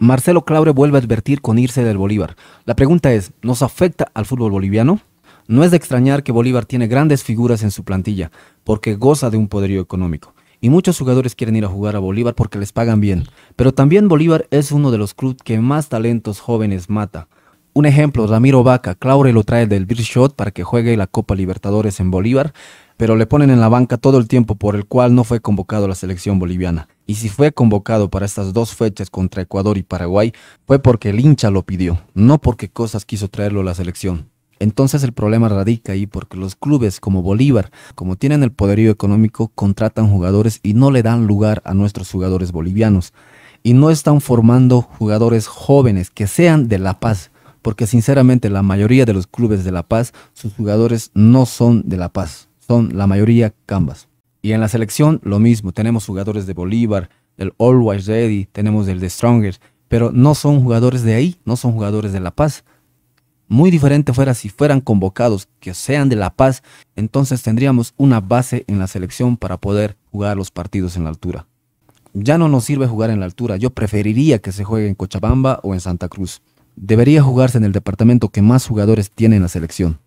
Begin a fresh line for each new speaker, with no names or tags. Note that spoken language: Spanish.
Marcelo Claure vuelve a advertir con irse del Bolívar. La pregunta es, ¿nos afecta al fútbol boliviano? No es de extrañar que Bolívar tiene grandes figuras en su plantilla, porque goza de un poderío económico. Y muchos jugadores quieren ir a jugar a Bolívar porque les pagan bien. Pero también Bolívar es uno de los clubes que más talentos jóvenes mata. Un ejemplo, Ramiro Vaca, Claure lo trae del Birchot Shot para que juegue la Copa Libertadores en Bolívar, pero le ponen en la banca todo el tiempo por el cual no fue convocado a la selección boliviana. Y si fue convocado para estas dos fechas contra Ecuador y Paraguay, fue porque el hincha lo pidió, no porque Cosas quiso traerlo a la selección. Entonces el problema radica ahí porque los clubes como Bolívar, como tienen el poderío económico, contratan jugadores y no le dan lugar a nuestros jugadores bolivianos. Y no están formando jugadores jóvenes que sean de La Paz, porque sinceramente la mayoría de los clubes de La Paz, sus jugadores no son de La Paz, son la mayoría cambas. Y en la selección lo mismo, tenemos jugadores de Bolívar, del Always Ready, tenemos el de Stronger, pero no son jugadores de ahí, no son jugadores de La Paz. Muy diferente fuera si fueran convocados que sean de La Paz, entonces tendríamos una base en la selección para poder jugar los partidos en la altura. Ya no nos sirve jugar en la altura, yo preferiría que se juegue en Cochabamba o en Santa Cruz debería jugarse en el departamento que más jugadores tiene en la selección.